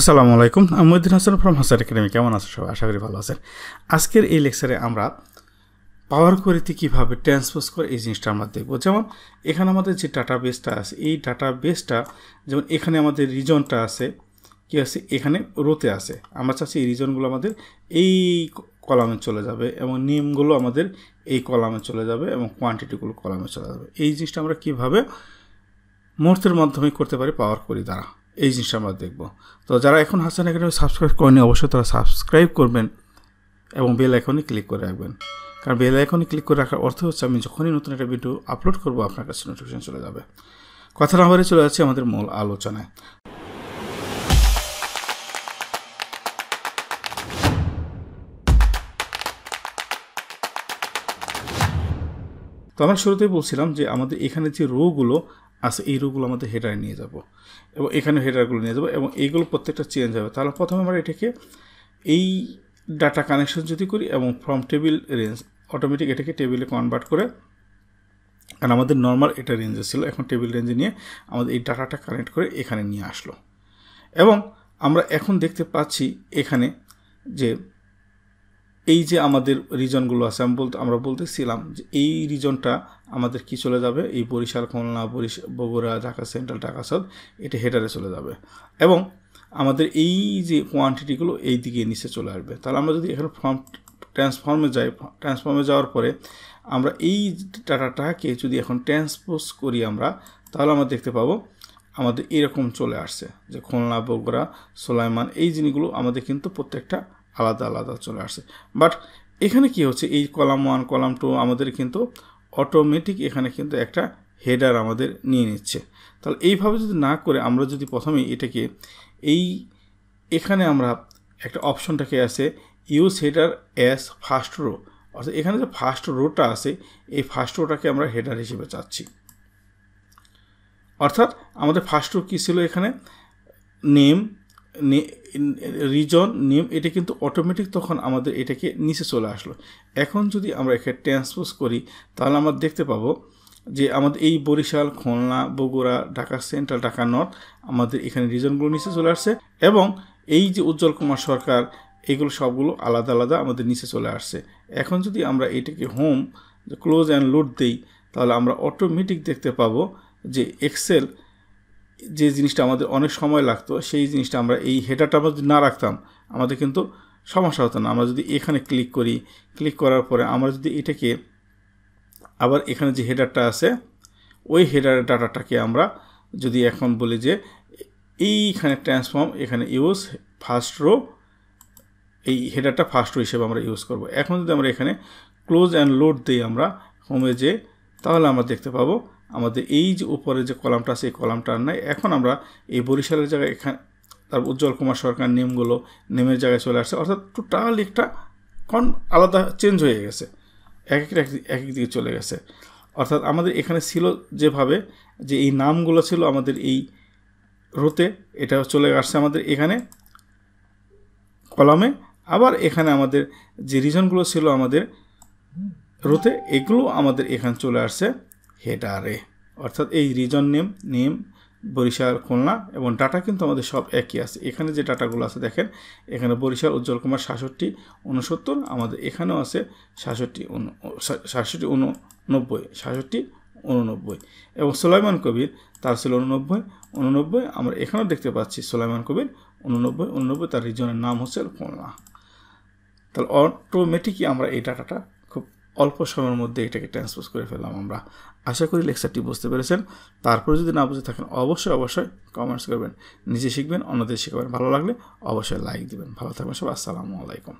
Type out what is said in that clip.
আসসালামু আলাইকুম আমি হাসান ফ্রম হাসান একাডেমি কেমন আছো সবাই আশা করি ভালো আছেন আজকের এই লেকচারে আমরা পাওয়ার কোয়েরিতে কীভাবে ট্রান্সপোজ করে এই জিনিসটা আমরা দেখব যেমন এখানে আমাদের যে ডাটা বেসটা আছে এই ডাটা বেসটা যেমন এখানে আমাদের রিজনটা আছে কি আছে এখানে রোতে আছে আমরা চাচ্ছি এই রিজনগুলো আমাদের এই কলামে চলে যাবে এবং নেমগুলো আমাদের এই কলামে চলে যাবে এবং কোয়ান্টিটিগুলো কলামে চলে যাবে এই জিনিসটা আমরা কীভাবে মুহূর্তের মাধ্যমে করতে পারি পাওয়ার কোয়েরি দ্বারা এই জিনিসটা আমরা দেখব তো যারা এখন হাসান একাডেমি সাবস্ক্রাইব করেনি অবশ্যই তারা সাবস্ক্রাইব করবেন এবং বেল আইকনে ক্লিক করে রাখবেন কারণ বেল আইকনে ক্লিক করে রাখার অর্থ হচ্ছে আমি যখনই নতুন একটা ভিডিও আপলোড করব আপনার কাছে নোটিফিকেশন চলে যাবে কথা না বলে চলে যাচ্ছে আমাদের মূল আলোচনায় তো আমরা শুরুতেই বলছিলাম যে আমাদের এখানে যে রোগুলো আচ্ছা এই রোগগুলো আমাদের হেডারে নিয়ে যাব এবং এখানে হেডারগুলো নিয়ে যাব এবং এইগুলো প্রত্যেকটা চেঞ্জ হবে তাহলে প্রথমে আমরা এটাকে এই ডাটা কানেকশন যদি করি এবং ফ্রম টেবিল রেঞ্জ অটোমেটিক এটাকে টেবিলে কনভার্ট করে কারণ আমাদের নর্মাল এটা রেঞ্জে ছিল এখন টেবিল রেঞ্জে নিয়ে আমাদের এই ডাটাটা কানেক্ট করে এখানে নিয়ে আসলো এবং আমরা এখন দেখতে পাচ্ছি এখানে যে এই যে আমাদের রিজনগুলো আছে আমি বলতে আমরা বলতেছিলাম যে এই রিজনটা আমাদের কি চলে যাবে এই বরিশাল খুলনা বরিশ বগুড়া ঢাকা সেন্ট্রাল ঢাকা সাউথ এটা হেটারে চলে যাবে এবং আমাদের এই যে কোয়ান্টিটিগুলো এই দিকে নিচে চলে আসবে তাহলে আমরা যদি এখানে ফর্ম ট্রান্সফর্মে যাই ট্রান্সফর্মে যাওয়ার পরে আমরা এই ডাটাটাকে যদি এখন ট্রান্সপোজ করি আমরা তাহলে আমরা দেখতে পাবো আমাদের এরকম চলে আসছে যে খুলনা বগুড়া সোলাইমান এই জিনিসগুলো আমাদের কিন্তু প্রত্যেকটা আলাদা আলাদা চলে আসছে বাট এখানে কি হচ্ছে এই কলাম ওয়ান কলাম টু আমাদের কিন্তু অটোমেটিক এখানে কিন্তু একটা হেডার আমাদের নিয়ে নিচ্ছে তাহলে এইভাবে যদি না করে আমরা যদি প্রথমে এটাকে এই এখানে আমরা একটা অপশনটাকে আছে use header as first row অর্থাৎ এখানে যে ফার্স্ট রোটা আছে এই ফার্স্ট রোটাকে আমরা হেডার হিসেবে চাচ্ছি অর্থাৎ আমাদের ফার্স্ট রো কী ছিল এখানে নেম রিজন নেম এটা কিন্তু অটোমেটিক তখন আমাদের এটাকে নিচে চলে আসলো এখন যদি আমরা একে ট্রান্সপোজ করি তাহলে আমরা দেখতে পাবো যে আমাদের এই বরিশাল খুলনা বগুড়া ঢাকা সেন্ট্রাল ঢাকা নর্থ আমাদের এখানে রিজনগুলো নিচে চলে আসছে এবং এই যে উজ্জ্বল কুমার সরকার এগুলো সবগুলো আলাদা আলাদা আমাদের নিচে চলে আসছে এখন যদি আমরা এটাকে হোম ক্লোজ অ্যান্ড লোড দিই তাহলে আমরা অটোমেটিক দেখতে পাবো যে এক্সেল যে জিনিসটা আমাদের অনেক সময় লাগতো সেই জিনিসটা আমরা এই হেডারটা আমরা যদি না রাখতাম আমাদের কিন্তু সমস্যা হতো না আমরা যদি এখানে ক্লিক করি ক্লিক করার পরে আমরা যদি এটাকে আবার এখানে যে হেডারটা আছে ওই হেডারের ডাটাটাকে আমরা যদি এখন বলি যে এইখানে ট্রান্সফর্ম এখানে ইউজ ফার্স্ট রো এই হেডারটা ফার্স্ট রো হিসেবে আমরা ইউজ করব এখন যদি আমরা এখানে ক্লোজ অ্যান্ড লোড দিই আমরা হোমে যে তাহলে আমরা দেখতে পাবো আমাদের এই যে উপরে যে কলামটা আছে এই কলামটা আর নাই এখন আমরা এই বরিশালের জায়গায় এখানে তার উজ্জ্বল কুমার সরকার নেমগুলো নেমের জায়গায় চলে আসছে অর্থাৎ টোটাল একটা কন আলাদা চেঞ্জ হয়ে গেছে এক একটা এক এক দিকে চলে গেছে অর্থাৎ আমাদের এখানে ছিল যেভাবে যে এই নামগুলো ছিল আমাদের এই রোতে এটা চলে আসছে আমাদের এখানে কলামে আবার এখানে আমাদের যে রিজনগুলো ছিল আমাদের রোতে এগুলো আমাদের এখানে চলে আসছে হেডারে অর্থাৎ এই region name name Barishal Khulna এবং ডাটা কিন্তু আমাদের সব একই আছে এখানে যে ডাটাগুলো আছে দেখেন এখানে বরিশাল উজ্জ্বল কুমার সাতষট্টি উনসত্তর আমাদের এখানেও আছে সাতষট্টি সাতষট্টি উননব্বই সাতষট্টি উননব্বই এবং সোলাইমান কবির তার ছিল উননব্বই উননব্বই আমরা এখানেও দেখতে পাচ্ছি সোলাইমান কবির উননব্বই উননব্বই তার রিজনের নাম হচ্ছে খুলনা তাহলে অটোমেটিকই আমরা এই ডাটাটা অল্প সময়ের মধ্যে এটাকে ট্রান্সপোজ করে ফেললাম আমরা আশা করি লেকচারটি বুঝতে পেরেছেন তারপরে যদি না বুঝে থাকেন অবশ্যই অবশ্যই কমেন্টস করবেন নিজে শিখবেন অন্যদের শিখাবেন ভালো লাগলে অবশ্যই লাইক দেবেন ভালো থাকবেন সব আসসালামু আলাইকুম